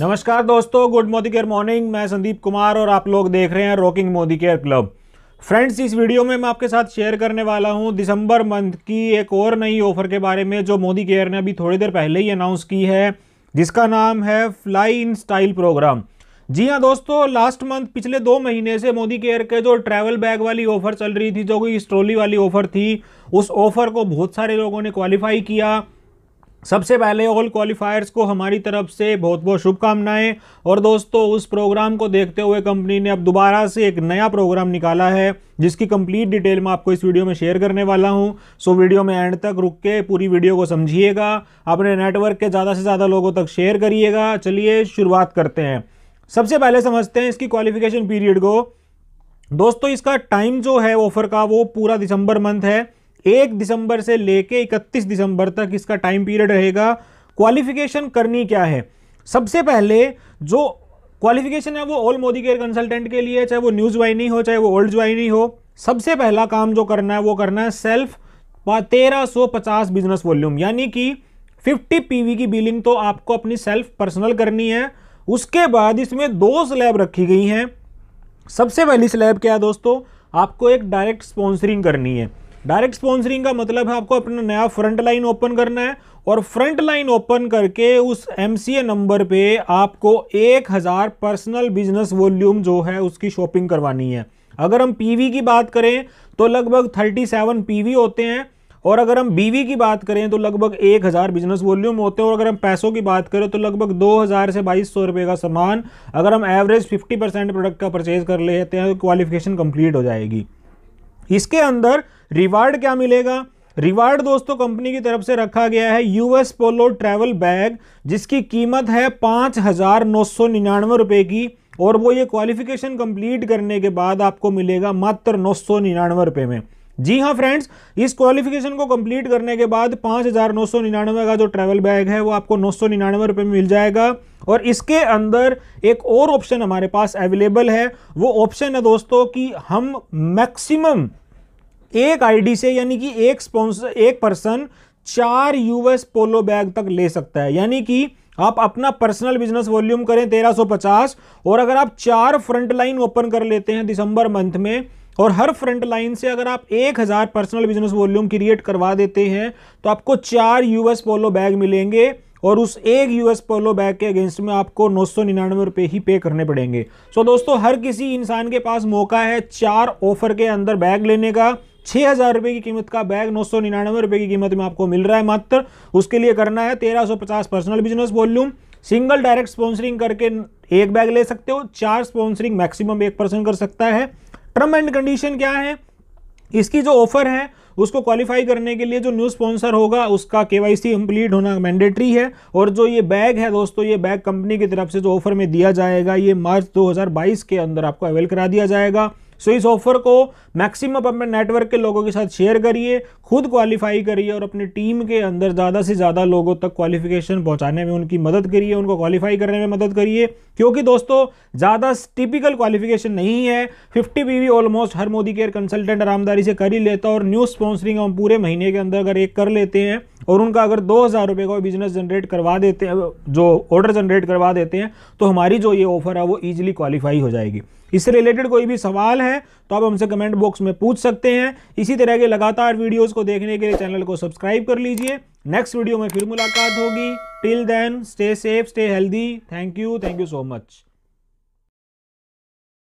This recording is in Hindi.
नमस्कार दोस्तों गुड मोदी केयर मॉर्निंग मैं संदीप कुमार और आप लोग देख रहे हैं rocking Modicare club friends इस वीडियो में मैं आपके साथ शेयर करने वाला हूं दिसंबर मंथ की एक और नई ऑफर के बारे में जो मोदी केयर ने अभी थोड़ी देर पहले ही अनाउंस की है जिसका नाम है फ्लाई इन स्टाइल प्रोग्राम जी हाँ दोस्तों लास्ट मंथ पिछले दो महीने से मोदी केयर के जो ट्रैवल बैग वाली ऑफर चल रही थी जो कि स्ट्रोली वाली ऑफर थी उस ऑफर को बहुत सारे लोगों ने क्वालिफाई किया सबसे पहले ऑल क्वालिफायर्स को हमारी तरफ से बहुत बहुत शुभकामनाएं और दोस्तों उस प्रोग्राम को देखते हुए कंपनी ने अब दोबारा से एक नया प्रोग्राम निकाला है जिसकी कंप्लीट डिटेल मैं आपको इस वीडियो में शेयर करने वाला हूं सो वीडियो में एंड तक रुक के पूरी वीडियो को समझिएगा अपने नेटवर्क के ज़्यादा से ज़्यादा लोगों तक शेयर करिएगा चलिए शुरुआत करते हैं सबसे पहले समझते हैं इसकी क्वालिफिकेशन पीरियड को दोस्तों इसका टाइम जो है ऑफर का वो पूरा दिसंबर मंथ है एक दिसंबर से लेके 31 दिसंबर तक इसका टाइम पीरियड रहेगा क्वालिफिकेशन करनी क्या है सबसे पहले जो क्वालिफिकेशन है वो ऑल मोदी केयर कंसल्टेंट के लिए चाहे वो न्यूज वाइनी हो चाहे वो ओल्ड वाइनी हो सबसे पहला काम जो करना है वो करना है सेल्फ तेरह सौ पचास बिजनेस वॉल्यूम यानी कि 50 पीवी की बिलिंग तो आपको अपनी सेल्फ पर्सनल करनी है उसके बाद इसमें दो स्लैब रखी गई हैं सबसे पहली स्लैब क्या है दोस्तों आपको एक डायरेक्ट स्पॉन्सरिंग करनी है डायरेक्ट स्पॉन्सरिंग का मतलब है आपको अपना नया फ्रंट लाइन ओपन करना है और फ्रंट लाइन ओपन करके उस एम नंबर पे आपको एक हज़ार पर्सनल बिजनेस वॉल्यूम जो है उसकी शॉपिंग करवानी है अगर हम पीवी की बात करें तो लगभग 37 पीवी होते हैं और अगर हम बीवी की बात करें तो लगभग एक हज़ार बिजनेस वॉल्यूम होते हैं और अगर हम पैसों की बात करें तो लगभग दो हज़ार से बाईस सौ रुपये का सामान अगर हम एवरेज फिफ्टी परसेंट प्रोडक्ट का परचेज कर लेते हैं तो क्वालिफिकेशन कंप्लीट हो जाएगी इसके अंदर रिवार्ड क्या मिलेगा रिवार्ड दोस्तों कंपनी की तरफ से रखा गया है यूएस पोलो ट्रैवल बैग जिसकी कीमत है पाँच हज़ार नौ सौ निन्यानवे रुपये की और वो ये क्वालिफिकेशन कंप्लीट करने के बाद आपको मिलेगा मात्र नौ सौ निन्यानवे रुपये में जी हाँ फ्रेंड्स इस क्वालिफिकेशन को कंप्लीट करने के बाद पाँच हज़ार नौ सौ निन्यानवे का जो ट्रैवल बैग है वो आपको नौ सौ निन्यानवे में मिल जाएगा और इसके अंदर एक और ऑप्शन हमारे पास अवेलेबल है वो ऑप्शन है दोस्तों कि हम मैक्सिमम एक आईडी से यानी कि एक स्पॉन्सर एक पर्सन चार यूएस पोलो बैग तक ले सकता है यानी कि आप अपना पर्सनल बिजनेस वॉल्यूम करें 1350 और अगर आप चार फ्रंट लाइन ओपन कर लेते हैं दिसंबर मंथ में और हर फ्रंट लाइन से अगर आप एक हज़ार पर्सनल बिजनेस वॉल्यूम क्रिएट करवा देते हैं तो आपको चार यूएस पोलो बैग मिलेंगे और उस एक यूएस पोलो बैग के अगेंस्ट में आपको नौ सौ निन्यानवे रुपये ही पे करने पड़ेंगे सो दोस्तों हर किसी इंसान के पास मौका है चार ऑफर के अंदर बैग लेने का छः हज़ार रुपये की कीमत का बैग नौ सौ निन्यानवे रुपये की कीमत में आपको मिल रहा है मात्र उसके लिए करना है तेरह सौ पचास personal business volume single direct sponsoring करके एक बैग ले सकते हो चार स्पॉन्सरिंग मैक्सिमम एक पर्सन कर सकता है टर्म एंड कंडीशन क्या है इसकी जो ऑफर है उसको क्वालिफाई करने के लिए जो न्यू स्पॉन्सर होगा उसका केवाईसी वाई कम्प्लीट होना मैंडेटरी है और जो ये बैग है दोस्तों ये बैग कंपनी की तरफ से जो ऑफर में दिया जाएगा ये मार्च 2022 के अंदर आपको अवेल करा दिया जाएगा सो इस ऑफर को मैक्सिमम अपने नेटवर्क के लोगों के साथ शेयर करिए खुद क्वालिफाई करिए और अपनी टीम के अंदर ज़्यादा से ज़्यादा लोगों तक क्वालिफिकेशन पहुंचाने में उनकी मदद करिए उनको क्वालिफाई करने में मदद करिए क्योंकि दोस्तों ज़्यादा टिपिकल क्वालिफिकेशन नहीं है फिफ्टी बीवी ऑलमोस्ट हर मोदी केयर कंसल्टेंट आरामदारी से कर ही लेता और न्यूज़ स्पॉन्सरिंग हम पूरे महीने के अंदर अगर एक कर लेते हैं और उनका अगर दो हज़ार रुपये का बिजनेस जनरेट करवा देते हैं जो ऑर्डर जनरेट करवा देते हैं तो हमारी जो ये ऑफर है वो ईजिली क्वालिफाई हो जाएगी इससे रिलेटेड कोई भी सवाल है है तो आप हमसे कमेंट बॉक्स में पूछ सकते हैं इसी तरह के लगातार वीडियोज़ को देखने के लिए चैनल को सब्सक्राइब कर लीजिए नेक्स्ट वीडियो में फिर मुलाकात होगी till then stay safe stay healthy thank you thank you so much